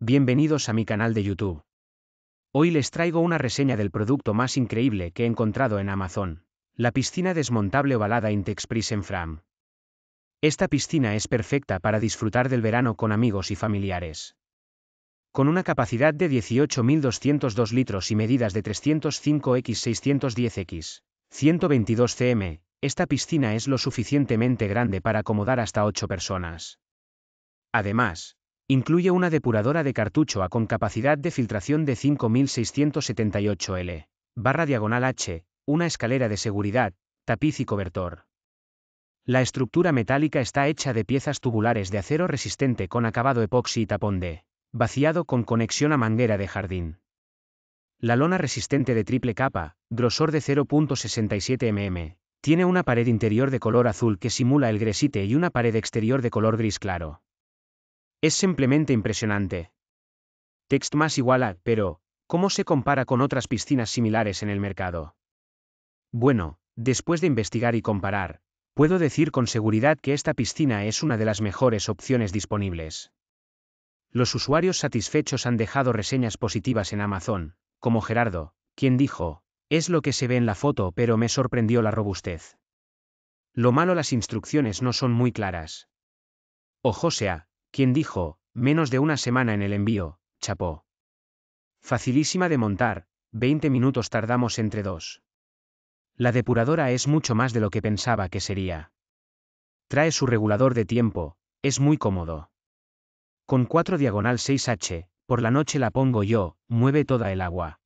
Bienvenidos a mi canal de YouTube. Hoy les traigo una reseña del producto más increíble que he encontrado en Amazon, la piscina desmontable ovalada Intex Prism Fram. Esta piscina es perfecta para disfrutar del verano con amigos y familiares. Con una capacidad de 18.202 litros y medidas de 305x610x, 122 cm, esta piscina es lo suficientemente grande para acomodar hasta 8 personas. Además, Incluye una depuradora de cartucho A con capacidad de filtración de 5678 L, barra diagonal H, una escalera de seguridad, tapiz y cobertor. La estructura metálica está hecha de piezas tubulares de acero resistente con acabado epoxi y tapón D, vaciado con conexión a manguera de jardín. La lona resistente de triple capa, grosor de 0.67 mm, tiene una pared interior de color azul que simula el gresite y una pared exterior de color gris claro. Es simplemente impresionante. Text más igual a, pero, ¿cómo se compara con otras piscinas similares en el mercado? Bueno, después de investigar y comparar, puedo decir con seguridad que esta piscina es una de las mejores opciones disponibles. Los usuarios satisfechos han dejado reseñas positivas en Amazon, como Gerardo, quien dijo, es lo que se ve en la foto pero me sorprendió la robustez. Lo malo las instrucciones no son muy claras. Ojo sea, quien dijo, menos de una semana en el envío, chapó. Facilísima de montar, 20 minutos tardamos entre dos. La depuradora es mucho más de lo que pensaba que sería. Trae su regulador de tiempo, es muy cómodo. Con 4 diagonal 6H, por la noche la pongo yo, mueve toda el agua.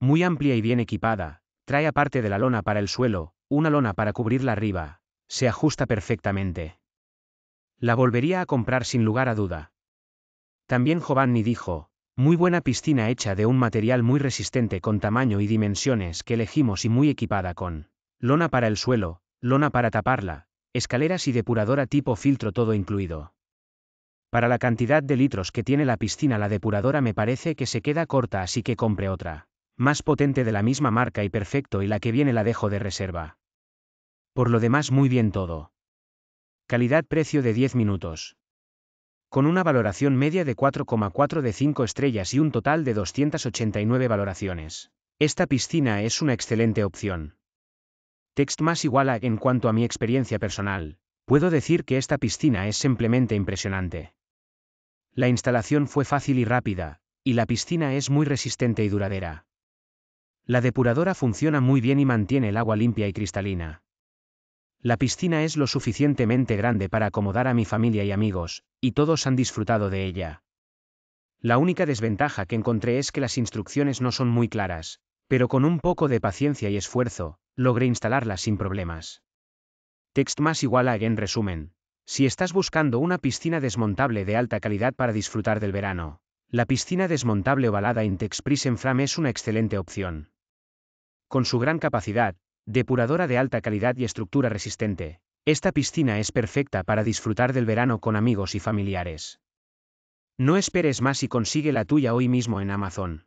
Muy amplia y bien equipada, trae aparte de la lona para el suelo, una lona para cubrirla arriba, se ajusta perfectamente. La volvería a comprar sin lugar a duda. También Giovanni dijo, muy buena piscina hecha de un material muy resistente con tamaño y dimensiones que elegimos y muy equipada con lona para el suelo, lona para taparla, escaleras y depuradora tipo filtro todo incluido. Para la cantidad de litros que tiene la piscina la depuradora me parece que se queda corta así que compre otra, más potente de la misma marca y perfecto y la que viene la dejo de reserva. Por lo demás muy bien todo. Calidad-precio de 10 minutos. Con una valoración media de 4,4 de 5 estrellas y un total de 289 valoraciones. Esta piscina es una excelente opción. Text más igual a en cuanto a mi experiencia personal. Puedo decir que esta piscina es simplemente impresionante. La instalación fue fácil y rápida, y la piscina es muy resistente y duradera. La depuradora funciona muy bien y mantiene el agua limpia y cristalina. La piscina es lo suficientemente grande para acomodar a mi familia y amigos, y todos han disfrutado de ella. La única desventaja que encontré es que las instrucciones no son muy claras, pero con un poco de paciencia y esfuerzo, logré instalarlas sin problemas. Text más igual a en resumen. Si estás buscando una piscina desmontable de alta calidad para disfrutar del verano, la piscina desmontable ovalada Intex Prism Frame es una excelente opción. Con su gran capacidad, Depuradora de alta calidad y estructura resistente, esta piscina es perfecta para disfrutar del verano con amigos y familiares. No esperes más y consigue la tuya hoy mismo en Amazon.